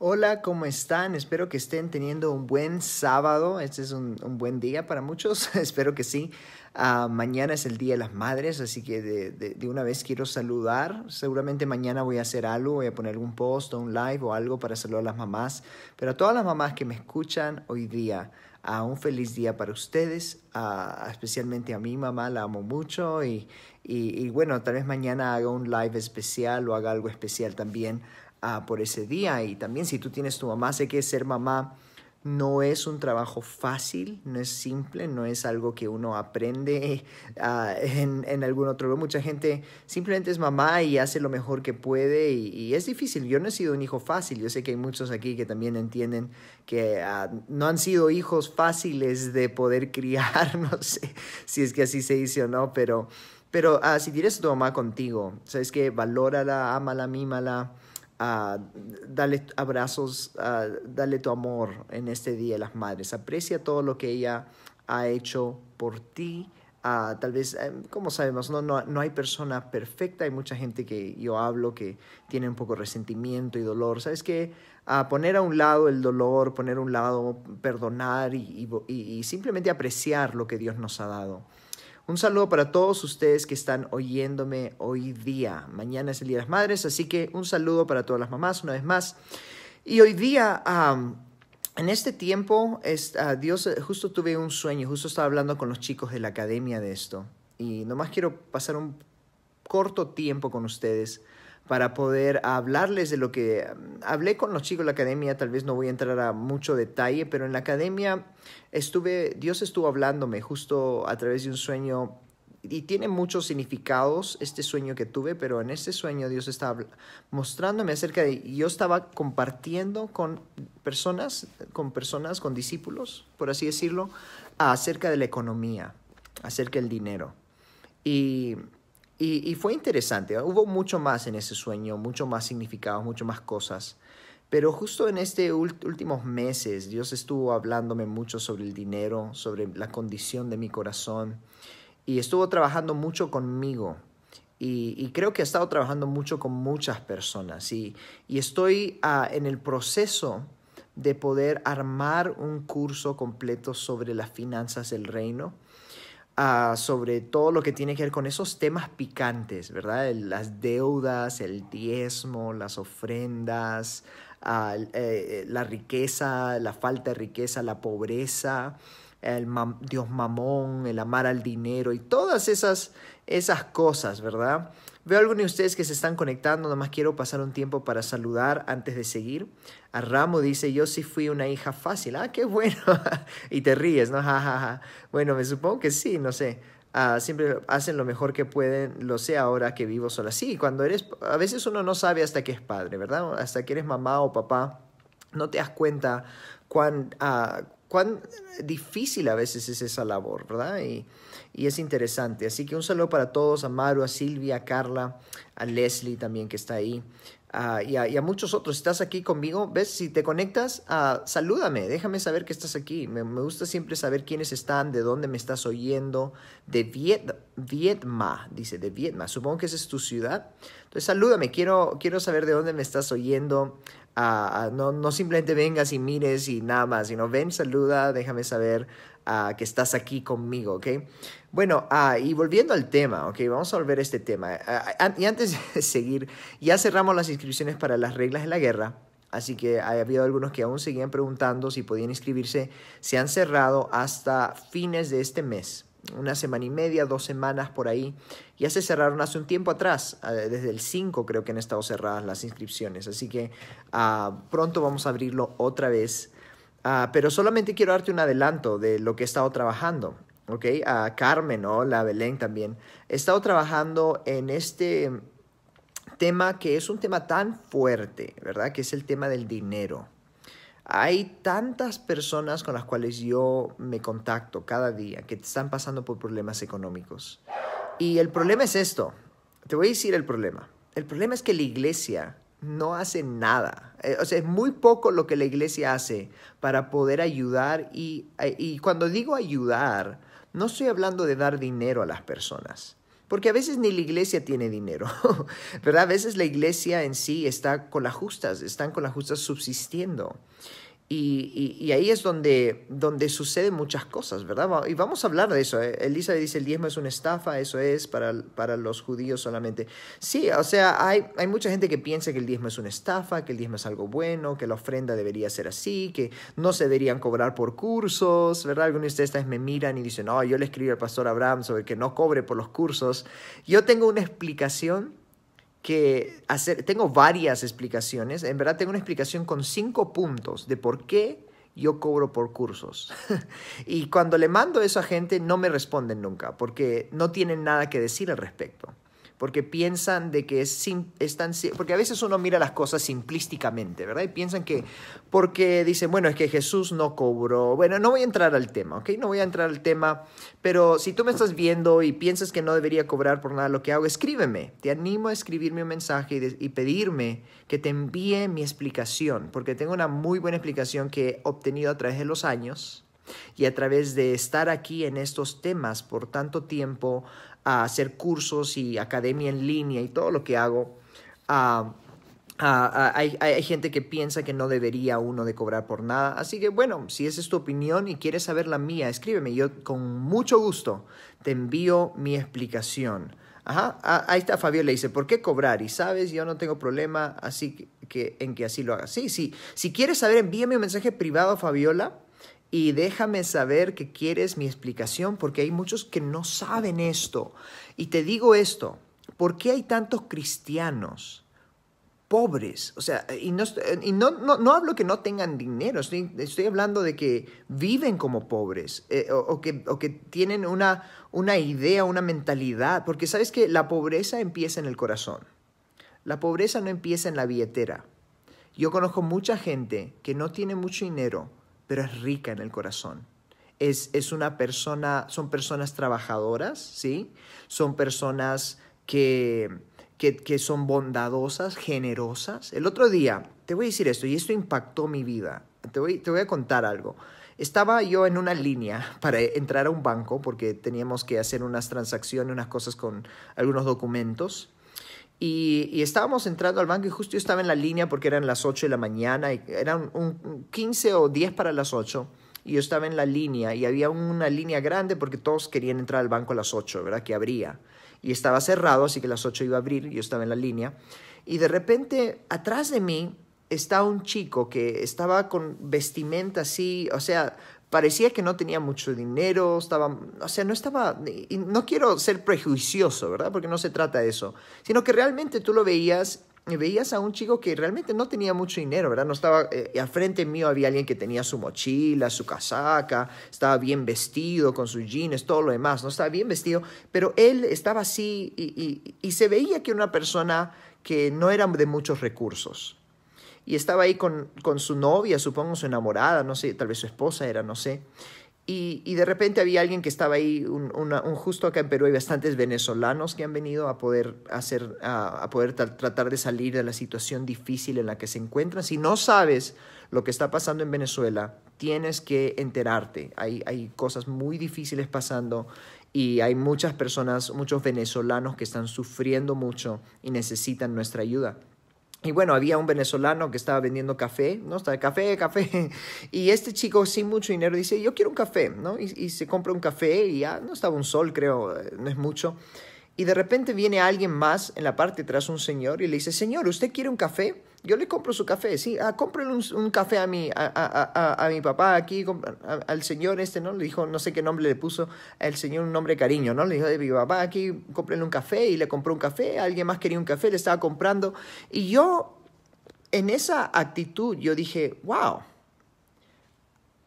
Hola, ¿cómo están? Espero que estén teniendo un buen sábado. Este es un, buen día para muchos, espero que sí. Ah, mañana es el Día de las Madres, así que de, una vez quiero saludar. Seguramente mañana voy a hacer algo, voy a poner algún post o un live o algo para saludar a las mamás. Pero a todas las mamás que me escuchan hoy día, ah, un feliz día para ustedes, ah, especialmente a mi mamá, la amo mucho y, y bueno, tal vez mañana haga un live especial o haga algo especial también por ese día. Y también si tú tienes tu mamá, sé que ser mamá no es un trabajo fácil, no es simple, no es algo que uno aprende ah, en, en, algún otro lugar. Mucha gente simplemente es mamá y hace lo mejor que puede y, es difícil. Yo no he sido un hijo fácil, yo sé que hay muchos aquí que también entienden que ah, no han sido hijos fáciles de poder criar, no sé si es que así se dice o no, pero, pero ah, si tienes tu mamá contigo, sabes que valórala, ámala, mímala dale abrazos, dale tu amor en este Día a las Madres. Aprecia todo lo que ella ha hecho por ti. Ah, tal vez, em, como sabemos, no, hay persona perfecta. Hay mucha gente que yo hablo que tiene un poco resentimiento y dolor. ¿Sabes qué? poner a un lado el dolor, poner a un lado perdonar y simplemente apreciar lo que Dios nos ha dado. Un saludo para todos ustedes que están oyéndome hoy día. Mañana es el Día de las Madres, así que un saludo para todas las mamás una vez más. Y hoy día, en este tiempo, ah, Dios, eh, justo tuve un sueño, justo estaba hablando con los chicos de la academia de esto. Y nomás quiero pasar un corto tiempo con ustedes para poder hablarles de lo que mm, hablé con los chicos de la academia, tal vez no voy a entrar a mucho detalle, pero en la academia estuve, Dios estuvo hablándome justo a través de un sueño y tiene muchos significados este sueño que tuve, pero en ese sueño Dios estaba mostrándome acerca de, yo estaba compartiendo con personas, con personas, con discípulos, por así decirlo, acerca de la economía, acerca del dinero. Y y, fue interesante, ¿eh? hubo mucho más en ese sueño, mucho más significado, mucho más cosas. Pero justo en estos últimos meses Dios estuvo hablándome mucho sobre el dinero, sobre la condición de mi corazón y estuvo trabajando mucho conmigo. Y, creo que ha estado trabajando mucho con muchas personas y, estoy ah, en el proceso de poder armar un curso completo sobre las finanzas del reino sobre todo lo que tiene que ver con esos temas picantes, ¿verdad? las deudas, el diezmo, las ofrendas, eh, eh, la riqueza, la falta de riqueza, la pobreza, el Dios mamón, el amar al dinero y todas esas, esas cosas, ¿verdad? Veo algunos de ustedes que se están conectando, nomás quiero pasar un tiempo para saludar antes de seguir. A Ramo dice, yo sí fui una hija fácil. Ah, qué bueno. y te ríes, ¿no? Ja, Bueno, me supongo que sí, no sé. Ah, siempre hacen lo mejor que pueden, lo sé ahora que vivo sola. Sí, cuando eres, a veces uno no sabe hasta que es padre, ¿verdad? Hasta que eres mamá o papá, no te das cuenta cuán, ah, cuán difícil a veces es esa labor, ¿verdad? Y, y, es interesante. Así que un saludo para todos, a Maru, a Silvia, a Carla, a Leslie también que está ahí. y, a, a, muchos otros, estás aquí conmigo, ves, si te conectas, ah, salúdame, déjame saber que estás aquí. Me, gusta siempre saber quiénes están, de dónde me estás oyendo. De Viet, Vietma, dice, de Vietma, supongo que esa es tu ciudad. Entonces, salúdame, quiero, quiero saber de dónde me estás oyendo no, simplemente vengas y mires y nada más, sino ven, saluda, déjame saber ah, que estás aquí conmigo, ¿ok? Bueno, ah, y volviendo al tema, ¿ok? Vamos a volver a este tema. Ah, y antes de seguir, ya cerramos las inscripciones para las reglas de la guerra. Así que ha habido algunos que aún seguían preguntando si podían inscribirse. Se han cerrado hasta fines de este mes una semana y media, dos semanas por ahí. Ya se cerraron hace un tiempo atrás, desde el 5 creo que han estado cerradas las inscripciones, así que ah, pronto vamos a abrirlo otra vez. Ah, pero solamente quiero darte un adelanto de lo que he estado trabajando. ¿ok? A Carmen, ¿no? La Belén también. He estado trabajando en este tema que es un tema tan fuerte, ¿verdad? Que es el tema del dinero. Hay tantas personas con las cuales yo me contacto cada día que están pasando por problemas económicos. Y el problema es esto. Te voy a decir el problema. El problema es que la iglesia no hace nada. Eh, o sea, es muy poco lo que la iglesia hace para poder ayudar. Y, eh, y cuando digo ayudar, no estoy hablando de dar dinero a las personas. Porque a veces ni la iglesia tiene dinero, ¿verdad? A veces la iglesia en sí está con las justas, están con las justas subsistiendo. Y, ahí es donde, donde suceden muchas cosas, ¿verdad? Y vamos a hablar de eso. ¿eh? Elisa dice, el diezmo es una estafa, eso es para, para los judíos solamente. Sí, o sea, hay, hay mucha gente que piensa que el diezmo es una estafa, que el diezmo es algo bueno, que la ofrenda debería ser así, que no se deberían cobrar por cursos, ¿verdad? Algunos de ustedes me miran y dicen, no, yo le escribí al pastor Abraham sobre que no cobre por los cursos. Yo tengo una explicación que hacer, tengo varias explicaciones, en verdad tengo una explicación con cinco puntos de por qué yo cobro por cursos. y cuando le mando eso a gente no me responden nunca, porque no tienen nada que decir al respecto porque piensan de que es, porque a veces uno mira las cosas simplísticamente, ¿verdad? Y piensan que, porque dicen, bueno, es que Jesús no cobró, bueno, no voy a entrar al tema, ¿ok? No voy a entrar al tema, pero si tú me estás viendo y piensas que no debería cobrar por nada lo que hago, escríbeme, te animo a escribirme un mensaje y pedirme que te envíe mi explicación, porque tengo una muy buena explicación que he obtenido a través de los años y a través de estar aquí en estos temas por tanto tiempo a hacer cursos y academia en línea y todo lo que hago, ah, ah, ah, hay, gente que piensa que no debería uno de cobrar por nada. Así que bueno, si esa es tu opinión y quieres saber la mía, escríbeme. Yo con mucho gusto te envío mi explicación. Ajá, ahí está Fabiola, dice, ¿por qué cobrar? Y sabes, yo no tengo problema así que, en que así lo hagas. Sí, sí, si quieres saber, envíame un mensaje privado a Fabiola y déjame saber que quieres mi explicación porque hay muchos que no saben esto. Y te digo esto, ¿por qué hay tantos cristianos? pobres, o sea, y, no, hablo que no tengan dinero, estoy, hablando de que viven como pobres eh, o, que, o, que, tienen una, una idea, una mentalidad, porque sabes que la pobreza empieza en el corazón, la pobreza no empieza en la billetera. Yo conozco mucha gente que no tiene mucho dinero, pero es rica en el corazón. Es, una persona, son personas trabajadoras, ¿sí? Son personas que, son bondadosas, generosas. El otro día, te voy a decir esto, y esto impactó mi vida. Te voy, te voy a contar algo. Estaba yo en una línea para entrar a un banco porque teníamos que hacer unas transacciones, unas cosas con algunos documentos. Y, estábamos entrando al banco y justo yo estaba en la línea porque eran las 8 de la mañana, y eran un, 15 o 10 para las 8 y yo estaba en la línea y había una línea grande porque todos querían entrar al banco a las 8, ¿verdad? Que abría. Y estaba cerrado, así que las 8 iba a abrir, y yo estaba en la línea. Y de repente, atrás de mí estaba un chico que estaba con vestimenta así, o sea, parecía que no tenía mucho dinero, estaba, o sea, no estaba, y no quiero ser prejuicioso, ¿verdad? Porque no se trata de eso, sino que realmente tú lo veías veías a un chico que realmente no tenía mucho dinero, ¿verdad? No estaba, eh, y frente mío había alguien que tenía su mochila, su casaca, estaba bien vestido con sus jeans, todo lo demás, no estaba bien vestido, pero él estaba así y, y se veía que era una persona que no era de muchos recursos y estaba ahí con, su novia, supongo su enamorada, no sé, tal vez su esposa era, no sé. Y, de repente había alguien que estaba ahí, un, justo acá en Perú hay bastantes venezolanos que han venido a poder, hacer, a, poder tratar de salir de la situación difícil en la que se encuentran. Si no sabes lo que está pasando en Venezuela, tienes que enterarte. Hay, hay cosas muy difíciles pasando y hay muchas personas, muchos venezolanos que están sufriendo mucho y necesitan nuestra ayuda. Y bueno, había un venezolano que estaba vendiendo café, ¿no? Estaba café, café. Y este chico sin mucho dinero dice, yo quiero un café, ¿no? Y, y se compra un café y ya, no estaba un sol, creo, eh, no es mucho y de repente viene alguien más en la parte tras un señor, y le dice, señor, ¿usted quiere un café? Yo le compro su café, sí, ah, un, café a mi, a, mi papá aquí, al señor este, ¿no? Le dijo, no sé qué nombre le puso al señor, un nombre cariño, ¿no? Le dijo, de eh, mi papá aquí, cómprele un café, y le compró un café, alguien más quería un café, le estaba comprando, y yo, en esa actitud, yo dije, wow,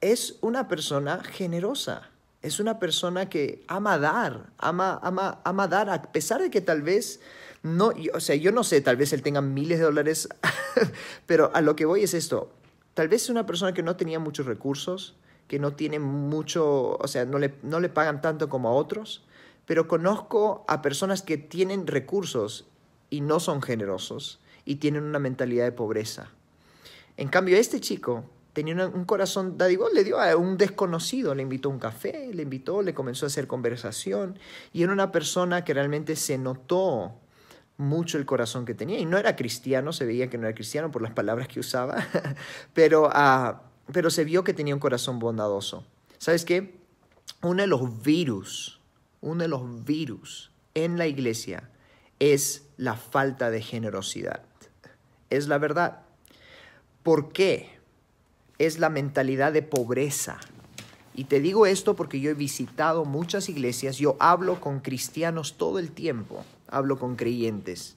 es una persona generosa es una persona que ama dar, ama, ama, ama dar, a pesar de que tal vez no, o sea, yo no sé, tal vez él tenga miles de dólares, pero a lo que voy es esto. Tal vez es una persona que no tenía muchos recursos, que no tiene mucho, o sea, no no le pagan tanto como a otros, pero conozco a personas que tienen recursos y no son generosos y tienen una mentalidad de pobreza. En cambio, este chico tenía un corazón dadivoso le dio a un desconocido, le invitó a un café, le invitó, le comenzó a hacer conversación y era una persona que realmente se notó mucho el corazón que tenía y no era cristiano, se veía que no era cristiano por las palabras que usaba, pero, ah, pero se vio que tenía un corazón bondadoso. ¿Sabes qué? Uno de los virus, uno de los virus en la iglesia es la falta de generosidad. Es la verdad. ¿Por qué? es la mentalidad de pobreza. Y te digo esto porque yo he visitado muchas iglesias, yo hablo con cristianos todo el tiempo, hablo con creyentes,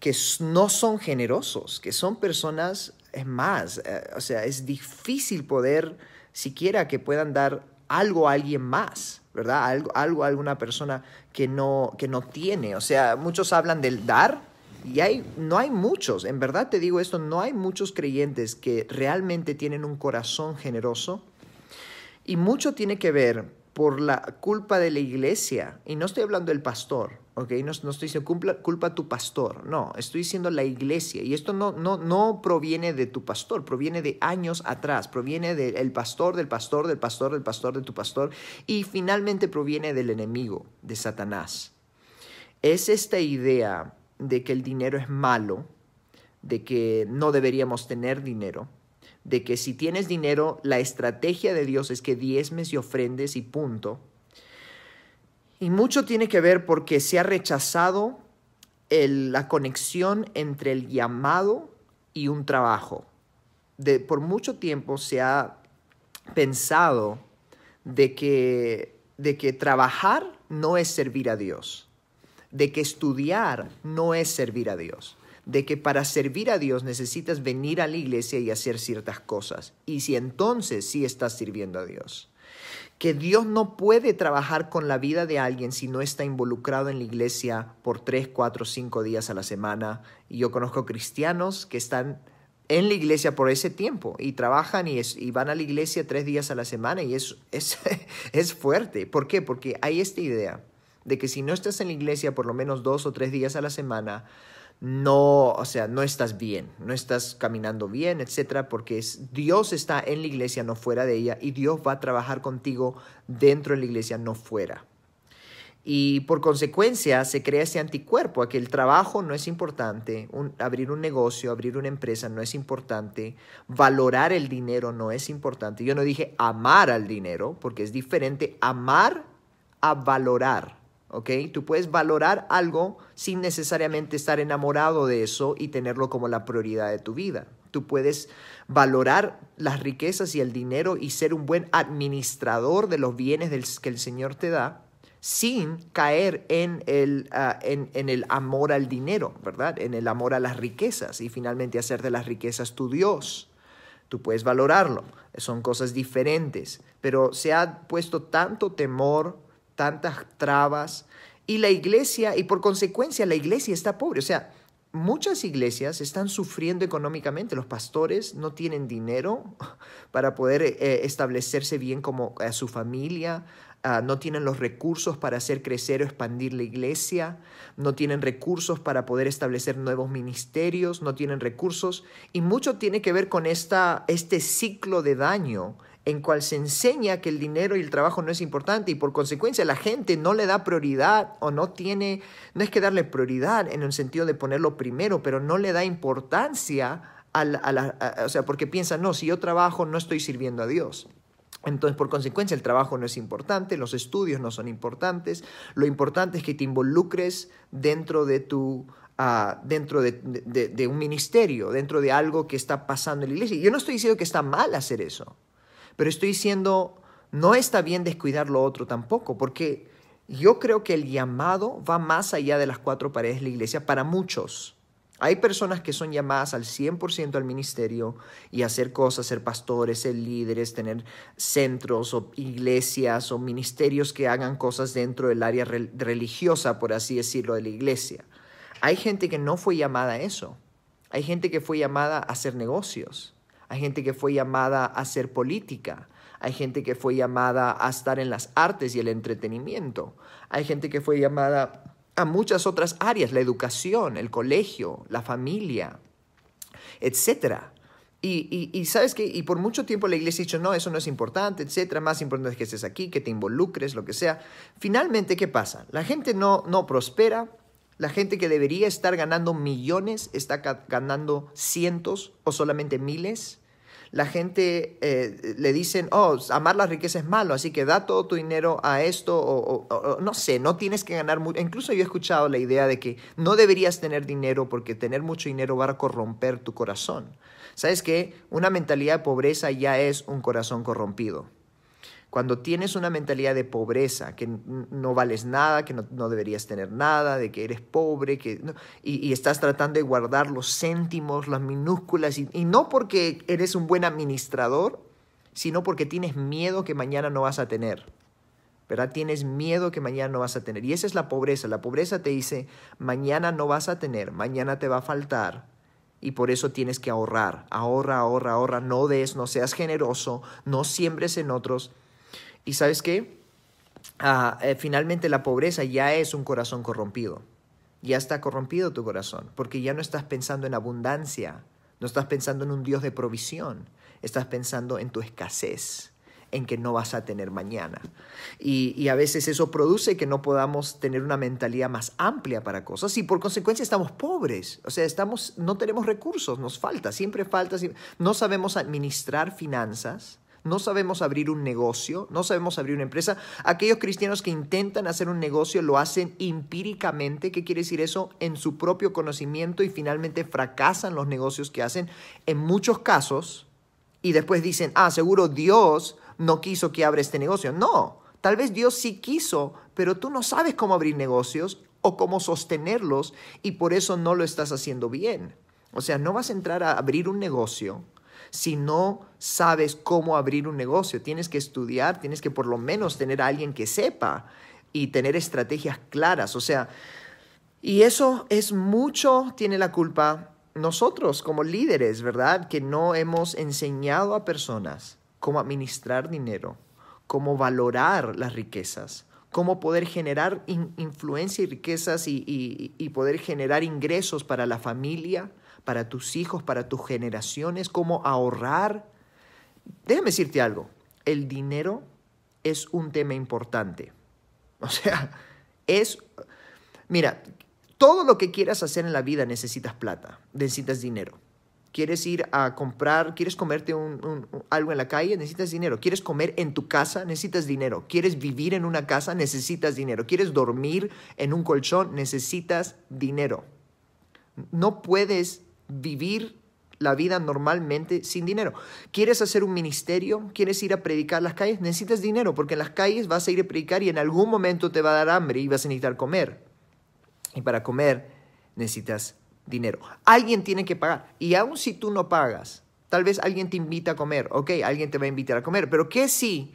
que no son generosos, que son personas, es eh, más, eh, o sea, es difícil poder siquiera que puedan dar algo a alguien más, ¿verdad? Algo, algo a alguna persona que no, que no tiene. O sea, muchos hablan del dar, y hay, no hay muchos, en verdad te digo esto, no hay muchos creyentes que realmente tienen un corazón generoso. Y mucho tiene que ver por la culpa de la iglesia. Y no estoy hablando del pastor, ¿ok? No, estoy diciendo culpa, tu pastor, no, estoy diciendo la iglesia. Y esto no, no, no proviene de tu pastor, proviene de años atrás, proviene del pastor, del pastor, del pastor, del pastor, de tu pastor, y finalmente proviene del enemigo, de Satanás. Es esta idea de que el dinero es malo, de que no deberíamos tener dinero, de que si tienes dinero, la estrategia de Dios es que diezmes y ofrendes y punto. Y mucho tiene que ver porque se ha rechazado la conexión entre el llamado y un trabajo. De, por mucho tiempo se ha pensado de que, de que trabajar no es servir a Dios de que estudiar no es servir a Dios, de que para servir a Dios necesitas venir a la iglesia y hacer ciertas cosas, y si entonces sí estás sirviendo a Dios. Que Dios no puede trabajar con la vida de alguien si no está involucrado en la iglesia por tres, cuatro, cinco días a la semana. Y yo conozco cristianos que están en la iglesia por ese tiempo y trabajan y, van a la iglesia tres días a la semana y es, es, es fuerte. ¿Por qué? Porque hay esta idea de que si no estás en la iglesia por lo menos dos o tres días a la semana, no, o sea, no estás bien, no estás caminando bien, etcétera, porque Dios está en la iglesia, no fuera de ella, y Dios va a trabajar contigo dentro de la iglesia, no fuera. Y por consecuencia se crea ese anticuerpo a que el trabajo no es importante, abrir un negocio, abrir una empresa no es importante, valorar el dinero no es importante. Yo no dije amar al dinero, porque es diferente amar a valorar. Tú puedes valorar algo sin necesariamente estar enamorado de eso y tenerlo como la prioridad de tu vida. Tú puedes valorar las riquezas y el dinero y ser un buen administrador de los bienes que el Señor te da sin caer en el, ah, en el amor al dinero, ¿verdad? En el amor a las riquezas y finalmente hacer de las riquezas tu Dios. Tú puedes valorarlo, son cosas diferentes, pero se ha puesto tanto temor tantas trabas y la iglesia, y por consecuencia la iglesia está pobre. O sea, muchas iglesias están sufriendo económicamente, los pastores no tienen dinero para poder eh, establecerse bien como a eh, su familia, ah, no tienen los recursos para hacer crecer o expandir la iglesia, no tienen recursos para poder establecer nuevos ministerios, no tienen recursos, y mucho tiene que ver con esta, este ciclo de daño en cual se enseña que el dinero y el trabajo no es importante y por consecuencia la gente no le da prioridad o no tiene, no es que darle prioridad en el sentido de ponerlo primero, pero no le da importancia a la, o sea, porque piensa, no, si yo trabajo no estoy sirviendo a Dios. Entonces, por consecuencia, el trabajo no es importante, los estudios no son importantes, lo importante es que te involucres dentro de tu ah, dentro de, de, un ministerio, dentro de algo que está pasando en la iglesia. Yo no estoy diciendo que está mal hacer eso. Pero estoy diciendo, no está bien descuidar lo otro tampoco, porque yo creo que el llamado va más allá de las cuatro paredes de la iglesia para muchos. Hay personas que son llamadas al 100% al ministerio y hacer cosas, ser pastores, ser líderes, tener centros o iglesias o ministerios que hagan cosas dentro del área religiosa, por así decirlo, de la iglesia. Hay gente que no fue llamada a eso. Hay gente que fue llamada a hacer negocios hay gente que fue llamada a ser política, hay gente que fue llamada a estar en las artes y el entretenimiento, hay gente que fue llamada a muchas otras áreas, la educación, el colegio, la familia, etcétera. Y, sabes que, y por mucho tiempo la iglesia ha dicho, no, eso no es importante, etcétera, más importante es que estés aquí, que te involucres, lo que sea. Finalmente, ¿qué pasa? La gente no, no prospera, la gente que debería estar ganando millones está ganando cientos o solamente miles. La gente eh, le dicen, oh, amar la riqueza es malo, así que da todo tu dinero a esto, o, no sé, no tienes que ganar mucho. Incluso yo he escuchado la idea de que no deberías tener dinero porque tener mucho dinero va a corromper tu corazón. ¿Sabes qué? Una mentalidad de pobreza ya es un corazón corrompido. Cuando tienes una mentalidad de pobreza, que no vales nada, que no, deberías tener nada, de que eres pobre, que, y, estás tratando de guardar los céntimos, las minúsculas, y, y no porque eres un buen administrador, sino porque tienes miedo que mañana no vas a tener. ¿verdad? Tienes miedo que mañana no vas a tener. Y esa es la pobreza. La pobreza te dice, mañana no vas a tener, mañana te va a faltar. Y por eso tienes que ahorrar. Ahorra, ahorra, ahorra. No des, no seas generoso, no siembres en otros. Y sabes qué? Ah, eh, finalmente la pobreza ya es un corazón corrompido. Ya está corrompido tu corazón, porque ya no estás pensando en abundancia, no estás pensando en un Dios de provisión, estás pensando en tu escasez en que no vas a tener mañana. Y, a veces eso produce que no podamos tener una mentalidad más amplia para cosas y por consecuencia estamos pobres, o sea, estamos, no tenemos recursos, nos falta, siempre falta, no sabemos administrar finanzas, no sabemos abrir un negocio, no sabemos abrir una empresa. Aquellos cristianos que intentan hacer un negocio lo hacen empíricamente, ¿qué quiere decir eso? En su propio conocimiento y finalmente fracasan los negocios que hacen en muchos casos y después dicen, ah, seguro Dios no quiso que abra este negocio. No, tal vez Dios sí quiso, pero tú no sabes cómo abrir negocios o cómo sostenerlos y por eso no lo estás haciendo bien. O sea, no vas a entrar a abrir un negocio si no sabes cómo abrir un negocio. Tienes que estudiar, tienes que por lo menos tener a alguien que sepa y tener estrategias claras. O sea, y eso es mucho, tiene la culpa nosotros como líderes, ¿verdad? Que no hemos enseñado a personas cómo administrar dinero, cómo valorar las riquezas, cómo poder generar influencia y riquezas y poder generar ingresos para la familia, para tus hijos, para tus generaciones, cómo ahorrar. Déjame decirte algo, el dinero es un tema importante. O sea, es... Mira, todo lo que quieras hacer en la vida necesitas plata, necesitas dinero. Quieres ir a comprar, quieres comerte algo en la calle, necesitas dinero. Quieres comer en tu casa, necesitas dinero. Quieres vivir en una casa, necesitas dinero. Quieres dormir en un colchón, necesitas dinero. No puedes vivir la vida normalmente sin dinero. ¿Quieres hacer un ministerio? ¿Quieres ir a predicar las calles? Necesitas dinero porque en las calles vas a ir a predicar y en algún momento te va a dar hambre y vas a necesitar comer. Y para comer necesitas dinero. Alguien tiene que pagar. Y aun si tú no pagas, tal vez alguien te invita a comer. Ok, alguien te va a invitar a comer. Pero ¿qué si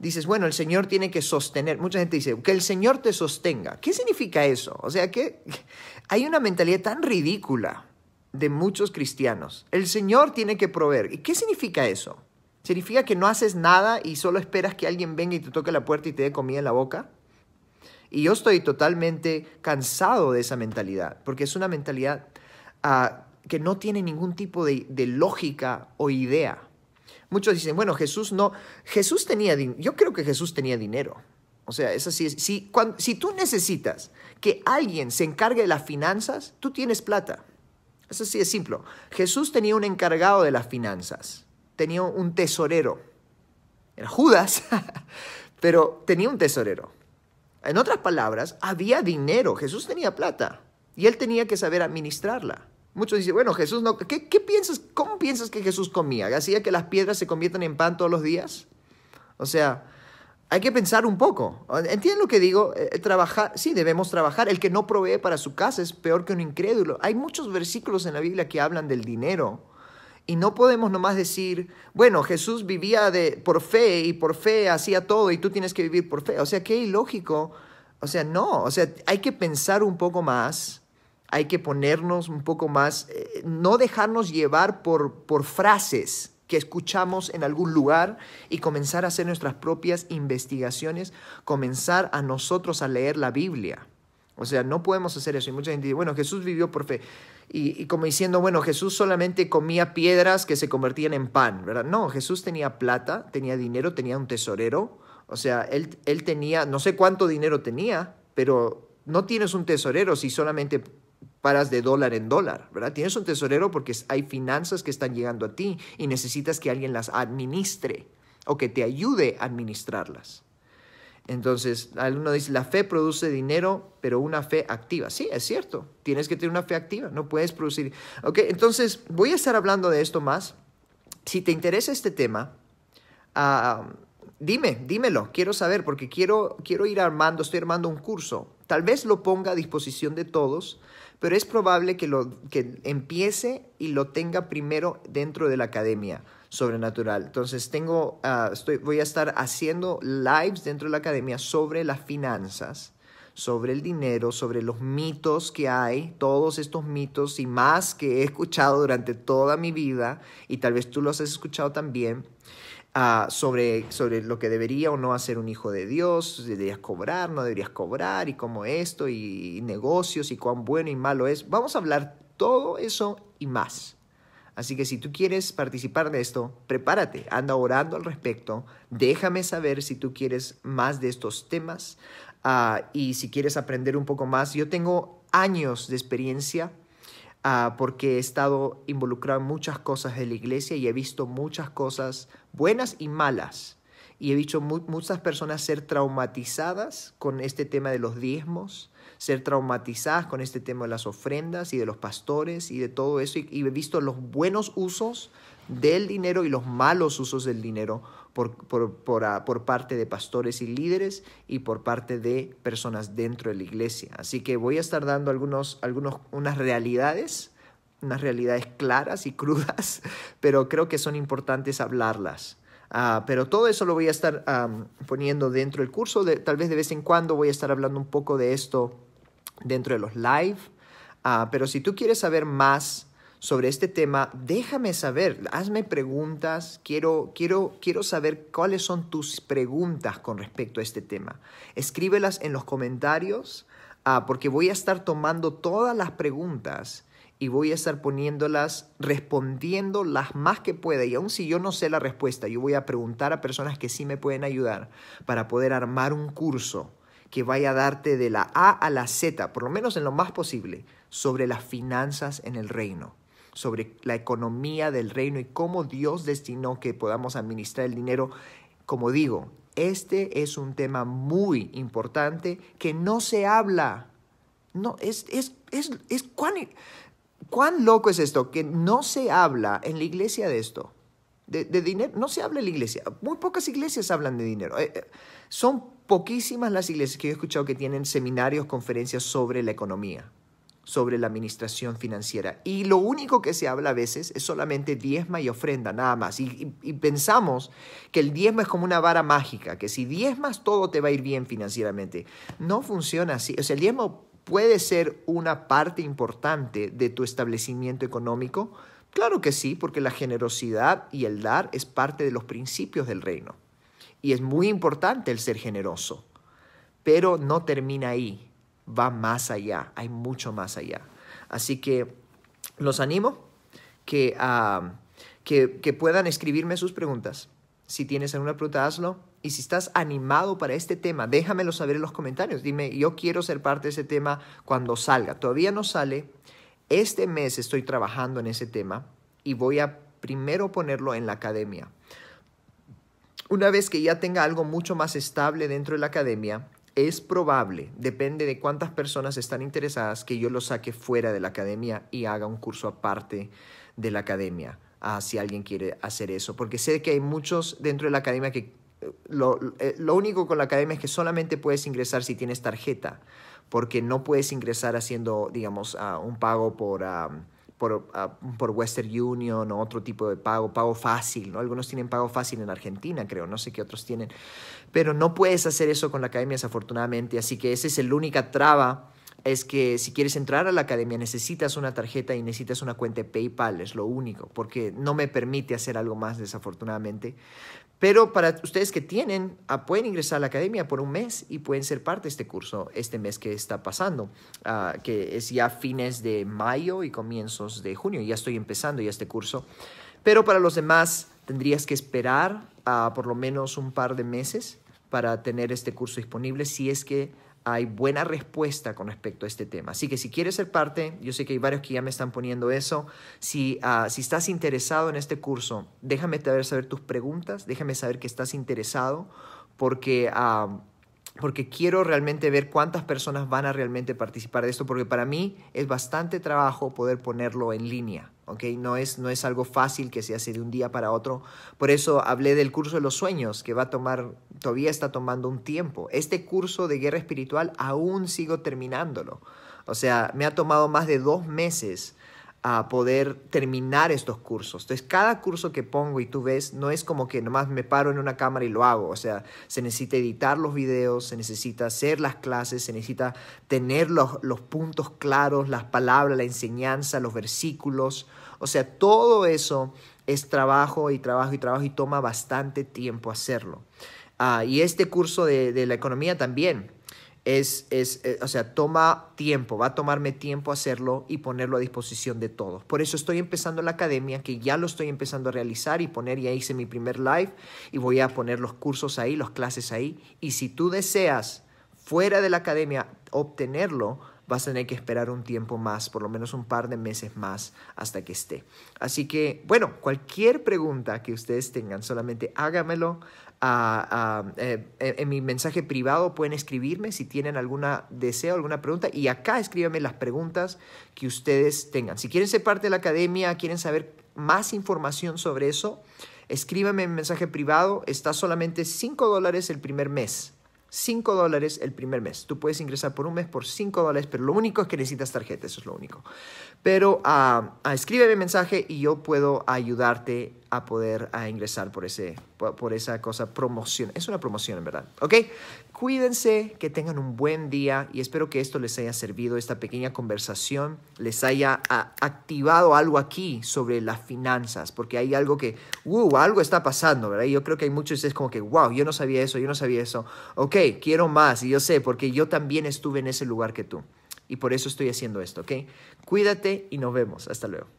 dices, bueno, el Señor tiene que sostener? Mucha gente dice, que el Señor te sostenga. ¿Qué significa eso? O sea, que hay una mentalidad tan ridícula de muchos cristianos. El Señor tiene que proveer. ¿Y qué significa eso? ¿Significa que no haces nada y solo esperas que alguien venga y te toque la puerta y te dé comida en la boca? Y yo estoy totalmente cansado de esa mentalidad, porque es una mentalidad ah, que no tiene ningún tipo de, lógica o idea. Muchos dicen, bueno, Jesús no, Jesús tenía, yo creo que Jesús tenía dinero. O sea, es así. Si, si tú necesitas que alguien se encargue de las finanzas, tú tienes plata. Eso sí es simple. Jesús tenía un encargado de las finanzas, tenía un tesorero. Era Judas, pero tenía un tesorero. En otras palabras, había dinero, Jesús tenía plata y él tenía que saber administrarla. Muchos dicen, bueno, Jesús no, ¿qué, piensas? ¿Cómo piensas que Jesús comía? ¿Hacía que las piedras se conviertan en pan todos los días? O sea, hay que pensar un poco. ¿Entienden lo que digo? Eh, trabajar, sí, debemos trabajar. El que no provee para su casa es peor que un incrédulo. Hay muchos versículos en la Biblia que hablan del dinero. Y no podemos nomás decir, bueno, Jesús vivía de, por fe y por fe hacía todo y tú tienes que vivir por fe. O sea, qué ilógico. O sea, no. O sea, hay que pensar un poco más. Hay que ponernos un poco más. Eh, no dejarnos llevar por, por frases que escuchamos en algún lugar y comenzar a hacer nuestras propias investigaciones, comenzar a nosotros a leer la Biblia. O sea, no podemos hacer eso. Y mucha gente dice, bueno, Jesús vivió por fe. Y, como diciendo, bueno, Jesús solamente comía piedras que se convertían en pan, ¿verdad? No, Jesús tenía plata, tenía dinero, tenía un tesorero. O sea, él, él tenía, no sé cuánto dinero tenía, pero no tienes un tesorero si solamente paras de dólar en dólar, ¿verdad? Tienes un tesorero porque hay finanzas que están llegando a ti y necesitas que alguien las administre o que te ayude a administrarlas. Entonces, alguno dice, la fe produce dinero, pero una fe activa. Sí, es cierto, tienes que tener una fe activa, no puedes producir. Ok, entonces voy a estar hablando de esto más. Si te interesa este tema, ah, Dime, dímelo, quiero saber porque quiero, quiero ir armando, estoy armando un curso. Tal vez lo ponga a disposición de todos, pero es probable que lo que empiece y lo tenga primero dentro de la academia sobrenatural. Entonces tengo, ah, voy a estar haciendo lives dentro de la academia sobre las finanzas, sobre el dinero, sobre los mitos que hay, todos estos mitos y más que he escuchado durante toda mi vida y tal vez tú los has escuchado también sobre, sobre lo que debería o no hacer un hijo de Dios, deberías cobrar, no deberías cobrar, y cómo esto, y, negocios, y cuán bueno y malo es. Vamos a hablar todo eso y más. Así que si tú quieres participar de esto, prepárate, anda orando al respecto, déjame saber si tú quieres más de estos temas ah, y si quieres aprender un poco más. Yo tengo años de experiencia Ah, porque he estado involucrado en muchas cosas de la iglesia y he visto muchas cosas buenas y malas. Y he visto muchas personas ser traumatizadas con este tema de los diezmos, ser traumatizadas con este tema de las ofrendas y de los pastores y de todo eso. y he visto los buenos usos del dinero y los malos usos del dinero por, ah, por, parte de pastores y líderes y por parte de personas dentro de la iglesia. Así que voy a estar dando algunos, algunos, unas realidades, unas realidades claras y crudas, pero creo que son importantes hablarlas. Ah, pero todo eso lo voy a estar poniendo dentro del curso. tal vez de vez en cuando voy a estar hablando un poco de esto dentro de los live. Ah, pero si tú quieres saber más sobre este tema, déjame saber, hazme preguntas, quiero, quiero, quiero saber cuáles son tus preguntas con respecto a este tema. Escríbelas en los comentarios ah, porque voy a estar tomando todas las preguntas y voy a estar poniéndolas, respondiendo las más que pueda. Y aun si yo no sé la respuesta, yo voy a preguntar a personas que sí me pueden ayudar para poder armar un curso que vaya a darte de la A a la Z, por lo menos en lo más posible, sobre las finanzas en el reino sobre la economía del reino y cómo Dios destinó que podamos administrar el dinero. Como digo, este es un tema muy importante que no se habla. No, es, cuán, loco es esto, que no se habla en la iglesia de esto. De, dinero, no se habla en la iglesia. Muy pocas iglesias hablan de dinero. Eh, eh, son poquísimas las iglesias que yo he escuchado que tienen seminarios, conferencias sobre la economía sobre la administración financiera. Y lo único que se habla a veces es solamente diezma y ofrenda, nada más. Y, pensamos que el diezmo es como una vara mágica, que si diezmas todo te va a ir bien financieramente. No funciona así. O sea, el diezmo puede ser una parte importante de tu establecimiento económico. Claro que sí, porque la generosidad y el dar es parte de los principios del reino. Y es muy importante el ser generoso, pero no termina ahí va más allá, hay mucho más allá. Así que los animo ah, que, que, puedan escribirme sus preguntas. Si tienes alguna pregunta, hazlo. Y si estás animado para este tema, déjamelo saber en los comentarios. Dime, yo quiero ser parte de ese tema cuando salga. Todavía no sale. Este mes estoy trabajando en ese tema y voy a primero ponerlo en la academia. Una vez que ya tenga algo mucho más estable dentro de la academia, es probable, depende de cuántas personas están interesadas, que yo lo saque fuera de la academia y haga un curso aparte de la academia, ah, si alguien quiere hacer eso. Porque sé que hay muchos dentro de la academia que eh, eh, lo, único con la academia es que solamente puedes ingresar si tienes tarjeta, porque no puedes ingresar haciendo, digamos, ah, un pago por... Ah, Ah, por, Western Union o otro tipo de pago, pago fácil, ¿no? Algunos tienen pago fácil en Argentina, creo, no sé qué otros tienen. Pero no puedes hacer eso con la academia, desafortunadamente, así que esa es la única traba. Es que si quieres entrar a la academia necesitas una tarjeta y necesitas una cuenta de PayPal, es lo único, porque no me permite hacer algo más, desafortunadamente. Pero para ustedes que tienen, ah, pueden ingresar a la academia por un mes y pueden ser parte de este curso este mes que está pasando, ah, que es ya fines de mayo y comienzos de junio. Ya estoy empezando ya este curso. Pero para los demás tendrías que esperar ah, por lo menos un par de meses para tener este curso disponible si es que hay buena respuesta con respecto a este tema. Así que si quieres ser parte, yo sé que hay varios que ya me están poniendo eso, si, ah, si estás interesado en este curso, déjame saber, saber tus preguntas, déjame saber que estás interesado, porque... Ah, porque quiero realmente ver cuántas personas van a realmente participar de esto, porque para mí es bastante trabajo poder ponerlo en línea, ¿ok? No es, no es algo fácil que se hace de un día para otro. Por eso hablé del curso de los sueños, que va a tomar, todavía está tomando un tiempo. Este curso de guerra espiritual aún sigo terminándolo. O sea, me ha tomado más de dos meses a poder terminar estos cursos. Entonces, cada curso que pongo y tú ves, no es como que nomás me paro en una cámara y lo hago. O sea, se necesita editar los videos, se necesita hacer las clases, se necesita tener los, los puntos claros, las palabras, la enseñanza, los versículos. O sea, todo eso es trabajo y trabajo y trabajo y toma bastante tiempo hacerlo. Ah, y este curso de, de la economía también es, es, eh, o sea, toma tiempo, va a tomarme tiempo hacerlo y ponerlo a disposición de todos. Por eso estoy empezando la academia, que ya lo estoy empezando a realizar y poner, ya hice mi primer live y voy a poner los cursos ahí, los clases ahí. Y si tú deseas fuera de la academia obtenerlo, vas a tener que esperar un tiempo más, por lo menos un par de meses más hasta que esté. Así que, bueno, cualquier pregunta que ustedes tengan, solamente hágamelo eh, eh, en mi mensaje privado pueden escribirme si tienen alguna deseo, alguna pregunta. Y acá escríbanme las preguntas que ustedes tengan. Si quieren ser parte de la academia, quieren saber más información sobre eso, escríbanme en mensaje privado. Está solamente 5 dólares el primer mes. 5 dólares el primer mes. Tú puedes ingresar por un mes por 5 dólares, pero lo único es que necesitas tarjeta, eso es lo único. Pero uh, ah, ah, escríbeme mensaje y yo puedo ayudarte a poder ingresar por, ese, por esa cosa promoción. Es una promoción en verdad, ¿ok? Cuídense, que tengan un buen día y espero que esto les haya servido, esta pequeña conversación, les haya ah, activado algo aquí sobre las finanzas, porque hay algo que, wow, uh, algo está pasando, ¿verdad? Y yo creo que hay muchos, es como que, wow, yo no sabía eso, yo no sabía eso. Ok, quiero más y yo sé, porque yo también estuve en ese lugar que tú. Y por eso estoy haciendo esto, ¿ok? Cuídate y nos vemos. Hasta luego.